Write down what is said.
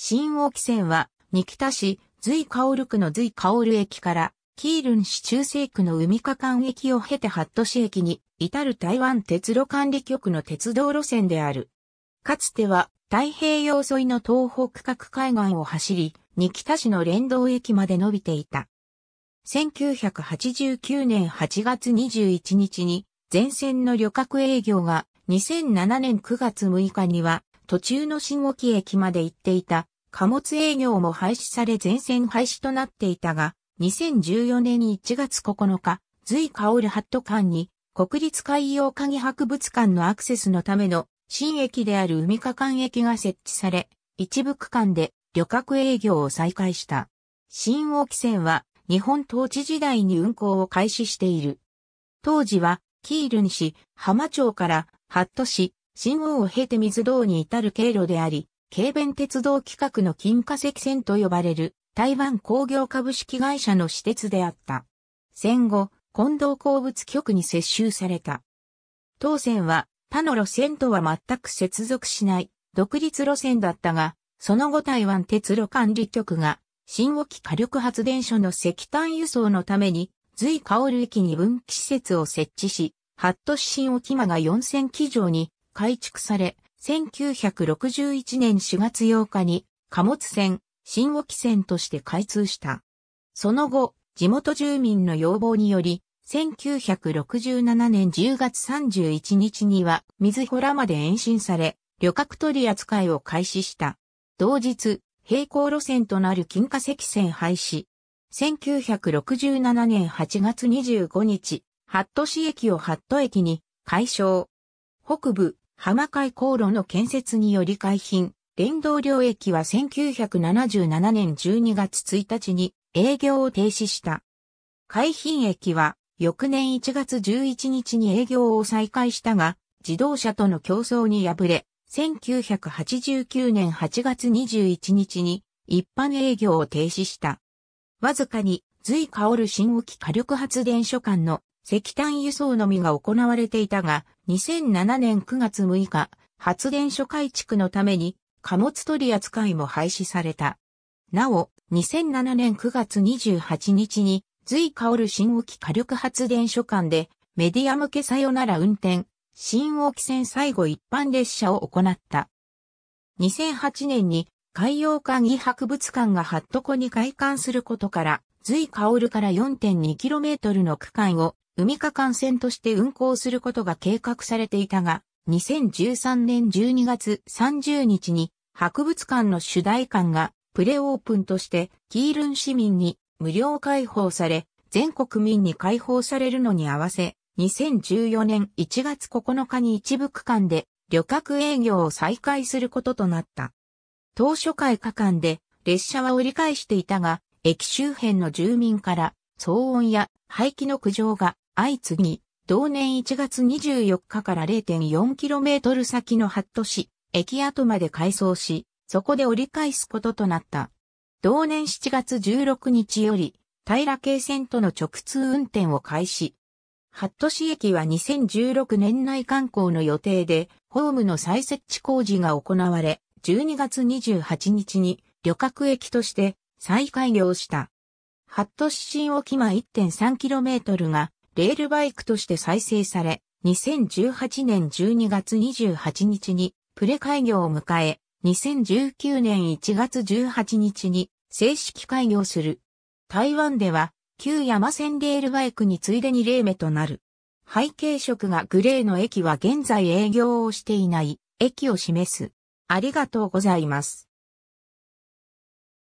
新沖線は、仁木田市、随薫区の随薫駅から、キールン市中西区の海下間駅を経て八都市駅に、至る台湾鉄路管理局の鉄道路線である。かつては、太平洋沿いの東北各海岸を走り、仁木田市の連動駅まで伸びていた。1989年8月21日に、全線の旅客営業が、2007年9月6日には、途中の新沖駅まで行っていた貨物営業も廃止され全線廃止となっていたが、2014年1月9日、随薫ハット館に国立海洋科博物館のアクセスのための新駅である海加間駅が設置され、一部区間で旅客営業を再開した。新大木線は日本統治時代に運行を開始している。当時は、キール西、浜町から、ハット市、新王を経て水道に至る経路であり、軽便鉄道規格の金化石線と呼ばれる台湾工業株式会社の私鉄であった。戦後、近藤鉱物局に接収された。当線は他の路線とは全く接続しない独立路線だったが、その後台湾鉄路管理局が新沖火力発電所の石炭輸送のために随香る駅に分岐施設を設置し、ハット市新沖間が4000基上に改築され、1961年4月8日に貨物船、新沖船として開通した。その後、地元住民の要望により、1967年10月31日には、水洞まで延伸され、旅客取り扱いを開始した。同日、平行路線となる金華石線廃止。1967年8月25日、八戸市駅を八戸駅に、解消。北部、浜海航路の建設により海浜、連動領域は1977年12月1日に営業を停止した。海浜駅は翌年1月11日に営業を再開したが、自動車との競争に敗れ、1989年8月21日に一般営業を停止した。わずかに、随香る新沖火力発電所間の石炭輸送のみが行われていたが、2007年9月6日、発電所改築のために貨物取扱いも廃止された。なお、2007年9月28日に、随香る新沖火力発電所間で、メディア向けさよなら運転、新沖線最後一般列車を行った。2008年に海洋館技博物館がハットコに開館することから、随香るから 4.2km の区間を海下艦船として運行することが計画されていたが、2013年12月30日に博物館の主題館がプレオープンとしてキールン市民に無料開放され、全国民に開放されるのに合わせ、2014年1月9日に一部区間で旅客営業を再開することとなった。当初会区間で列車は折り返していたが、駅周辺の住民から騒音や排気の苦情が相次ぎ、同年1月24日から 0.4km 先のハット市、駅跡まで改装し、そこで折り返すこととなった。同年7月16日より、平京線との直通運転を開始。ハット市駅は2016年内観光の予定で、ホームの再設置工事が行われ、12月28日に旅客駅として再開業した。ハット市新沖間 1.3km がレールバイクとして再生され、2018年12月28日にプレ開業を迎え、2019年1月18日に正式開業する。台湾では旧山線レールバイクに次いで2例目となる。背景色がグレーの駅は現在営業をしていない駅を示す。ありがとうございます。